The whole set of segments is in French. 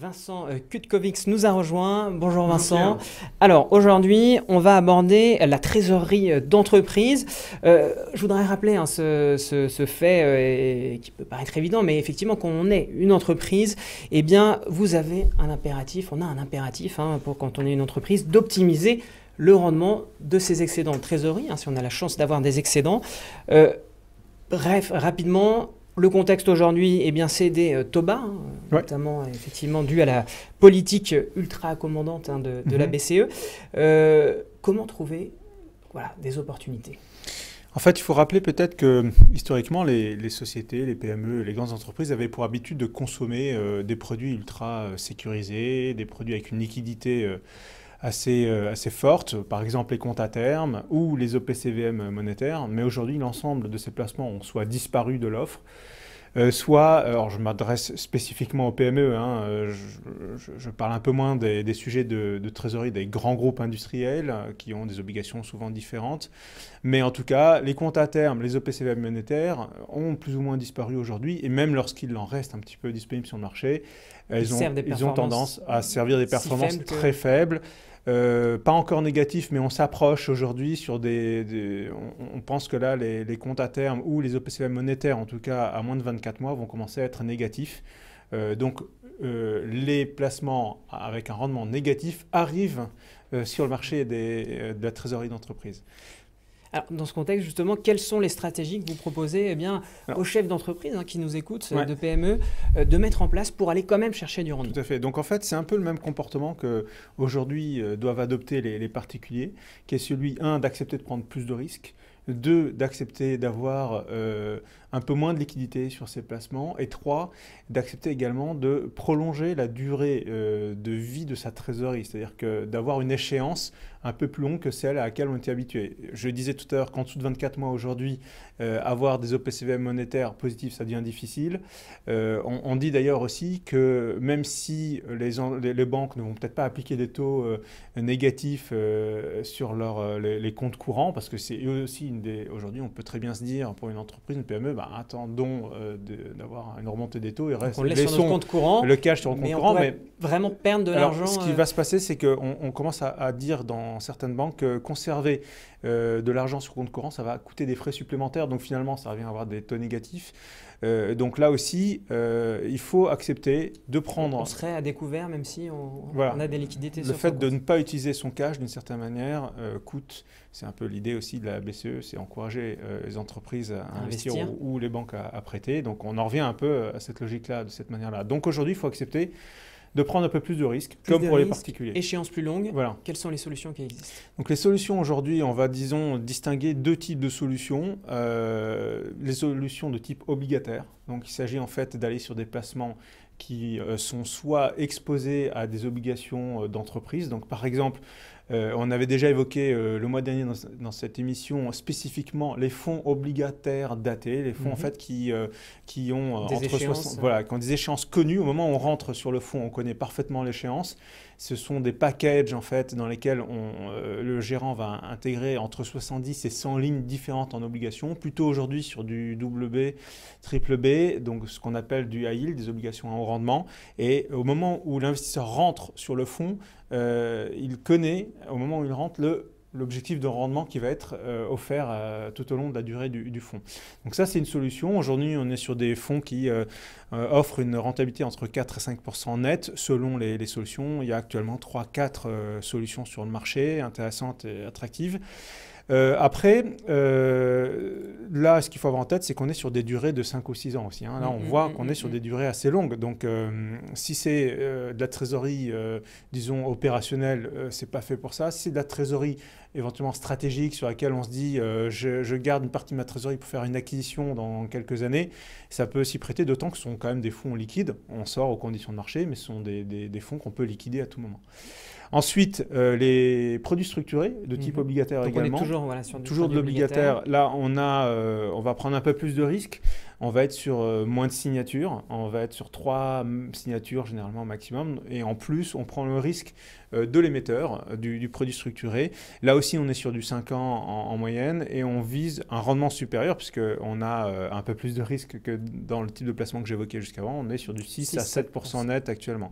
Vincent euh, Kutkovics nous a rejoint. Bonjour Vincent. Alors aujourd'hui, on va aborder la trésorerie euh, d'entreprise. Euh, je voudrais rappeler hein, ce, fait qui peut paraître évident, mais effectivement, quand on est une entreprise, eh bien, vous avez un impératif, on a un impératif hein, pour quand on est une entreprise d'optimiser le rendement de ses excédents de trésorerie, hein, si on a la chance d'avoir des excédents. bref, rapidement, le contexte aujourd'hui, eh bien, c'est euh, des Toba, hein, notamment effectivement dû à la politique ultra commandante hein, de, la mhm. BCE. Euh, comment trouver voilà, des opportunités en fait, il faut rappeler peut-être que historiquement, les, sociétés, les PME, les grandes entreprises avaient pour habitude de consommer euh, des produits ultra sécurisés, des produits avec une liquidité assez, euh, assez fortes, par exemple les comptes à terme ou les OPCVM monétaires, mais aujourd'hui l'ensemble de ces placements ont soit disparu de l'offre, euh, soit, euh, alors je m'adresse spécifiquement aux PME, hein, euh, je, parle un peu moins des, sujets de, trésorerie des grands groupes industriels qui ont des obligations souvent différentes, mais en tout cas, les comptes à terme, les OPCV monétaires ont plus ou moins disparu aujourd'hui, et même lorsqu'il en reste un petit peu disponible sur le marché, ils, ont, tendance à servir des performances très faibles. Euh, pas encore négatif, mais on s'approche aujourd'hui sur des, on, pense que là, les, comptes à terme ou les OPCM monétaires, en tout cas à moins de 24 mois, vont commencer à être négatifs. Euh, donc, euh, les placements avec un rendement négatif arrivent sur le marché de la trésorerie d'entreprise. Alors, dans ce contexte, justement, quelles sont les stratégies que vous proposez eh bien, aux chefs d'entreprise hein, qui nous écoutent, euh, de PME, euh, de mettre en place pour aller quand même chercher du rendement Tout à fait. Donc, en fait, c'est un peu le même comportement que aujourd'hui euh, doivent adopter les, particuliers, qui est celui, un, d'accepter de prendre plus de risques, deux, d'accepter d'avoir un peu moins de liquidité sur ses placements, et trois, d'accepter également de prolonger la durée de vie de sa trésorerie, c'est-à-dire que d'avoir une échéance un peu plus long que celle à laquelle on était habitué. Je disais tout à l'heure qu'en dessous de 24 mois aujourd'hui, euh, avoir des OPCVM monétaires positifs, ça devient difficile. Euh, on, dit d'ailleurs aussi que même si les, les, banques ne vont peut-être pas appliquer des taux euh, négatifs sur leur, les, comptes courants, parce que c'est aussi une des... Aujourd'hui, on peut très bien se dire pour une entreprise, une PME, bah, attendons d'avoir une remontée des taux et reste, sur compte courant, le cash sur le compte mais courant. On mais vraiment perdre de l'argent. Ce qui va se passer, c'est qu'on on commence à dire dans dans certaines banques, euh, conserver euh, de l'argent sur compte courant, ça va coûter des frais supplémentaires. Donc finalement, ça revient à avoir des taux négatifs. Euh, donc là aussi, il faut accepter de prendre. On serait à découvert même si on, a des liquidités. Le fait de ne pas utiliser son cash d'une certaine manière coûte. C'est un peu l'idée aussi de la BCE, c'est encourager les entreprises à, investir, Ou, les banques à, prêter. Donc on en revient un peu à cette logique-là, de cette manière-là. Donc aujourd'hui, il faut accepter de prendre un peu plus de risques, comme pour les particuliers. Échéance plus longue. Voilà. Quelles sont les solutions qui existent Donc les solutions aujourd'hui, on va disons distinguer deux types de solutions. Euh, les solutions de type obligataire, donc il s'agit en fait d'aller sur des placements qui euh, sont soit exposés à des obligations euh, d'entreprise. Donc par exemple, euh, on avait déjà évoqué le mois dernier dans, cette émission spécifiquement les fonds obligataires datés, les fonds en mhm. fait qui, qui ont voilà, qui ont des échéances connues. Au moment où on rentre sur le fonds, on connaît parfaitement l'échéance. Ce sont des packages en fait dans lesquels on, euh, le gérant va intégrer entre 70 et 100 lignes différentes en obligations, plutôt aujourd'hui sur du B triple B, donc ce qu'on appelle du high des obligations à haut rendement. Et au moment où l'investisseur rentre sur le fonds, euh, il connaît au moment où il rentre le l'objectif de rendement qui va être euh, offert euh, tout au long de la durée du, fonds. Donc ça, c'est une solution. Aujourd'hui, on est sur des fonds qui euh, offrent une rentabilité entre 4 et 5 net selon les, les, solutions. Il y a actuellement 3-4 solutions sur le marché intéressantes et attractives. Euh, après, euh, là, ce qu'il faut avoir en tête, c'est qu'on est sur des durées de 5 ou 6 ans aussi. Hein. Là, on mm, mm, voit mm, qu'on est sur des durées assez longues. Donc, euh, si c'est de la trésorerie, disons, opérationnelle, c'est pas fait pour ça. Si c'est de la trésorerie éventuellement stratégique sur laquelle on se dit je, garde une partie de ma trésorerie pour faire une acquisition dans quelques années, ça peut s'y prêter, d'autant que ce sont quand même des fonds liquides. On sort aux conditions de marché, mais ce sont des fonds qu'on peut liquider à tout moment. Ensuite, euh, les produits structurés de type mhm. obligataire également. toujours, toujours de l'obligataire. Là, on, a, euh, on va prendre un peu plus de risques. On va être sur euh, moins de signatures. On va être sur trois mm, signatures généralement au maximum. Et en plus, on prend le risque de l'émetteur, du, produit structuré. Là aussi, on est sur du 5 ans en, moyenne et on vise un rendement supérieur puisqu'on a un peu plus de risques que dans le type de placement que j'évoquais jusqu'avant. On est sur du 6, à 7% net actuellement.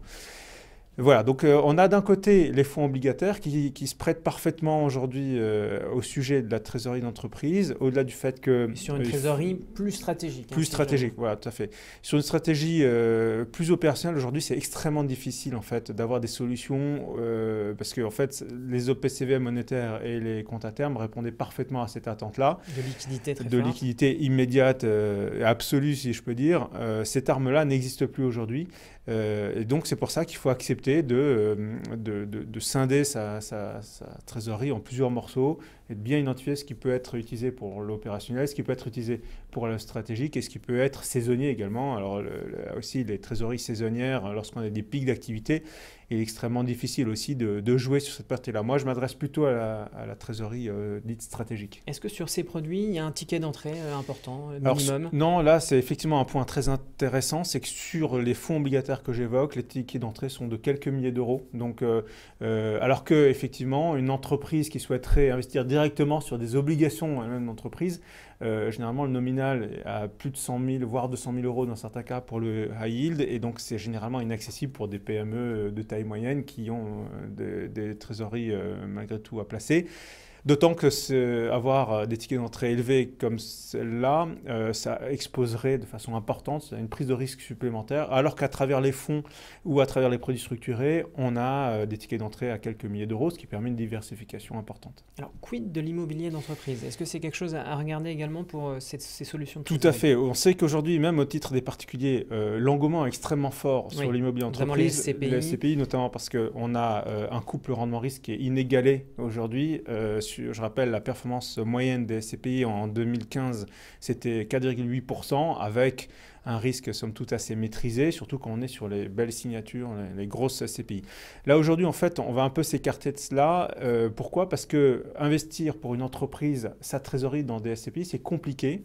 Voilà, donc euh, on a d'un côté les fonds obligataires qui, se prêtent parfaitement aujourd'hui euh, au sujet de la trésorerie d'entreprise, au-delà du fait que... sur une euh, trésorerie plus stratégique. Hein, plus stratégique, voilà, tout à fait. Sur une stratégie plus opérationnelle, aujourd'hui, c'est extrêmement difficile, en fait, d'avoir des solutions, parce que, en fait, les OPCV monétaires et les comptes à terme répondaient parfaitement à cette attente-là. De liquidité très De liquidité immédiate, absolue, si je peux dire. cette arme-là n'existe plus aujourd'hui. et donc, c'est pour ça qu'il faut accepter euh, de, scinder sa, sa, trésorerie en plusieurs morceaux et de bien identifier ce qui peut être utilisé pour l'opérationnel, ce qui peut être utilisé pour la stratégie, qu'est-ce qui peut être saisonnier également. Alors aussi, les trésoreries saisonnières, euh, lorsqu'on a des pics d'activité, est extrêmement difficile aussi de, jouer sur cette partie-là. Moi, je m'adresse plutôt à la, trésorerie euh, dite stratégique. Est-ce que sur ces produits, il y a un ticket d'entrée euh, important, minimum Non, là, c'est effectivement un point très intéressant, c'est que sur les fonds obligataires que j'évoque, les tickets d'entrée sont de quelques milliers d'euros. Donc, alors que effectivement, une entreprise qui souhaiterait investir directement sur des obligations à même entreprise euh, généralement, le nominal à plus de 100 000, voire 200 000 euros dans certains cas pour le high yield. Et donc, c'est généralement inaccessible pour des PME de taille moyenne qui ont euh, des, des trésoreries euh, malgré tout à placer. D'autant que avoir euh, des tickets d'entrée élevés comme celle-là, euh, ça exposerait de façon importante une prise de risque supplémentaire, alors qu'à travers les fonds ou à travers les produits structurés, on a euh, des tickets d'entrée à quelques milliers d'euros, ce qui permet une diversification importante. Alors, quid de l'immobilier d'entreprise Est-ce que c'est quelque chose à regarder également pour ces solutions Tout à fait. On sait qu'aujourd'hui, même au titre des particuliers, l'engouement est extrêmement fort sur l'immobilier d'entreprise. Les, les CPI. notamment parce qu'on a un couple rendement-risque qui est inégalé aujourd'hui sur je rappelle, la performance moyenne des SCPI en 2015, c'était 4,8%, avec un risque somme toute assez maîtrisé, surtout quand on est sur les belles signatures, les, grosses SCPI. Là aujourd'hui, en fait, on va un peu s'écarter de cela. Euh, pourquoi Parce que investir pour une entreprise sa trésorerie dans des SCPI, c'est compliqué.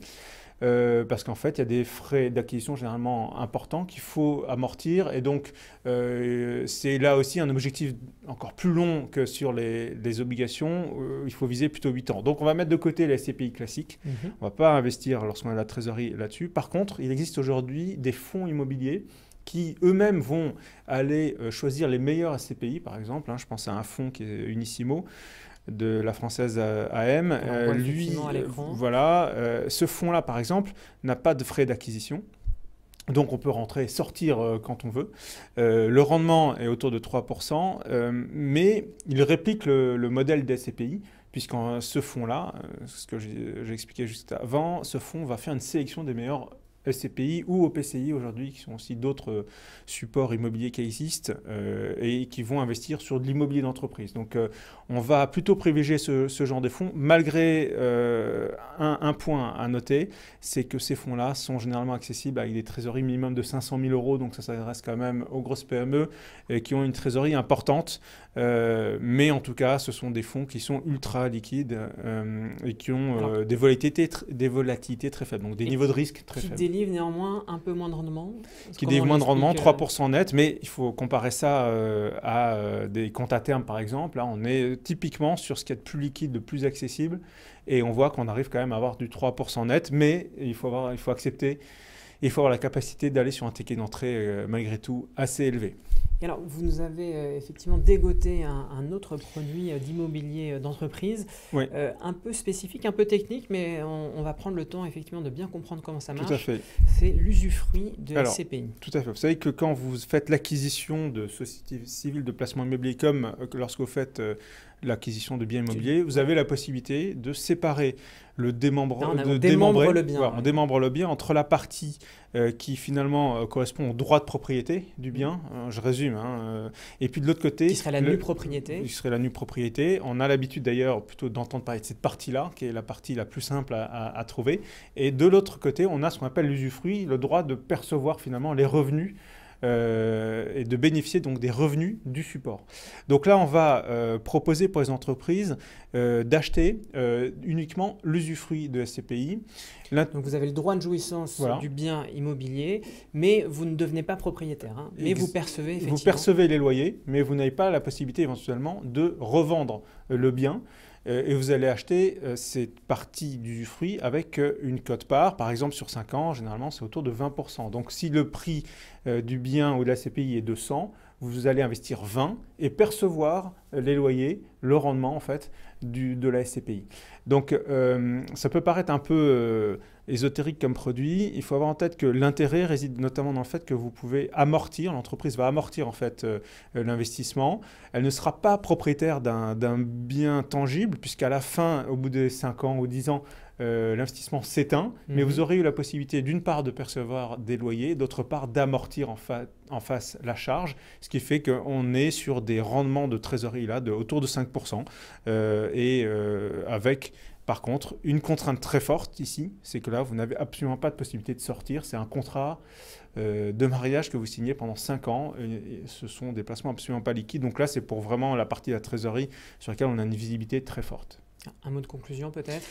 Euh, parce qu'en fait, il y a des frais d'acquisition généralement importants qu'il faut amortir. Et donc, euh, c'est là aussi un objectif encore plus long que sur les, obligations. Euh, il faut viser plutôt 8 ans. Donc, on va mettre de côté les SCPI classiques. Mhm. On ne va pas investir lorsqu'on a la trésorerie là-dessus. Par contre, il existe aujourd'hui des fonds immobiliers qui eux-mêmes vont aller choisir les meilleurs SCPI, par exemple. Hein, je pense à un fonds qui est Unissimo, de la française AM. Euh, lui, euh, voilà, euh, ce fonds-là, par exemple, n'a pas de frais d'acquisition. Donc on peut rentrer et sortir quand on veut. le rendement est autour de 3%, mais il réplique le, modèle des CPI puisqu'en ce fonds-là, ce que j'ai juste avant, ce fonds va faire une sélection des meilleurs SCPI e ou au PCI aujourd'hui, qui sont aussi d'autres euh, supports immobiliers qui existent euh, et qui vont investir sur de l'immobilier d'entreprise. Donc euh, on va plutôt privilégier ce, genre de fonds, malgré un, point à noter, c'est que ces fonds-là sont généralement accessibles avec des trésoreries minimum de 500 000 euros, donc ça s'adresse quand même aux grosses PME qui ont une trésorerie importante, mais en tout cas ce sont des fonds qui sont ultra liquides et qui ont des, volatilités, des volatilités très faibles, donc des niveaux de risque très faibles délivre néanmoins un peu moins de rendement. Qui délivre moins de rendement, 3% euh, net, mais il faut comparer ça euh, à euh, des comptes à terme par exemple. Là, on est typiquement sur ce qui est de plus liquide, de plus accessible, et on voit qu'on arrive quand même à avoir du 3% net, mais il faut, avoir, il faut accepter, il faut avoir la capacité d'aller sur un ticket d'entrée malgré tout assez élevé alors, vous nous avez euh, effectivement dégoté un, autre produit euh, d'immobilier euh, d'entreprise, un peu spécifique, un peu technique, mais on, va prendre le temps effectivement de bien comprendre comment ça marche. fait. C'est l'usufruit de alors, Tout à fait. Vous savez que quand vous faites l'acquisition de sociétés civiles de placement immobilier, comme lorsque vous faites l'acquisition de biens immobiliers, vous avez la possibilité de séparer le démembre, de, démembre démembrer, le bien, on le bien entre la partie euh, qui finalement euh, correspond au droit de propriété du bien, mm. euh, je résume, hein, et puis de l'autre côté... Qui serait la nue propriété. Qui serait la nue propriété. On a l'habitude d'ailleurs plutôt d'entendre parler de cette partie-là, qui est la partie la plus simple à trouver. Et de l'autre côté, on a ce qu'on appelle l'usufruit, le droit de percevoir finalement les revenus euh, et de bénéficier donc des revenus du support. Donc là, on va euh, proposer pour les entreprises euh, d'acheter uniquement l'usufruit de SCPI. donc vous avez le droit de jouissance du bien immobilier, mais vous ne devenez pas propriétaire, hein. mais vous percevez effectivement. Vous percevez les loyers, mais vous n'avez pas la possibilité éventuellement de revendre le bien. Euh, et vous allez acheter euh, cette partie du fruit avec euh, une cote-part. Par exemple, sur 5 ans, généralement, c'est autour de 20%. Donc, si le prix du bien ou de la CPI est de 100, vous allez investir 20 et percevoir euh, les loyers, le rendement en fait du, de la SCPI. Donc euh, ça peut paraître un peu euh, ésotérique comme produit. Il faut avoir en tête que l'intérêt réside notamment dans le fait que vous pouvez amortir, l'entreprise va amortir en fait l'investissement. Elle ne sera pas propriétaire d'un bien tangible puisqu'à la fin, au bout des 5 ans ou 10 ans, euh, l'investissement s'éteint, mais mhm. vous aurez eu la possibilité d'une part de percevoir des loyers, d'autre part d'amortir en, face la charge, ce qui fait qu'on est sur des rendements de trésorerie là de autour de 5%, euh, et euh, avec par contre une contrainte très forte ici, c'est que là vous n'avez absolument pas de possibilité de sortir, c'est un contrat de mariage que vous signez pendant 5 ans. ce sont des placements absolument pas liquides. Donc là, c'est pour vraiment la partie de la trésorerie sur laquelle on a une visibilité très forte. Un mot de conclusion peut-être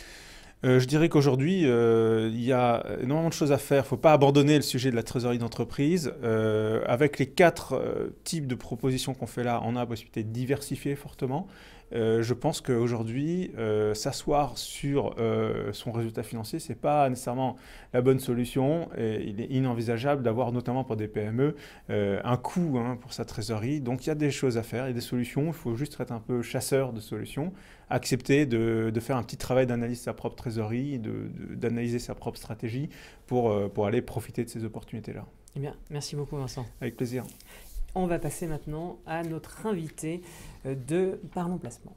euh, je dirais qu'aujourd'hui, euh, il y a énormément de choses à faire. Il ne faut pas abandonner le sujet de la trésorerie d'entreprise. Euh, avec les quatre types de propositions qu'on fait là, on a la possibilité de diversifier fortement. Euh, je pense qu'aujourd'hui, euh, s'asseoir sur euh, son résultat financier, ce n'est pas nécessairement la bonne solution. il est inenvisageable d'avoir, notamment pour des PME, un coût hein, pour sa trésorerie. Donc il y a des choses à faire, il y a des solutions. Il faut juste être un peu chasseur de solutions, accepter de, faire un petit travail d'analyse de sa propre trésorerie, d'analyser de, sa propre stratégie pour, pour aller profiter de ces opportunités-là. Eh bien, merci beaucoup Vincent. Avec plaisir. On va passer maintenant à notre invité euh, de Parlons Placement.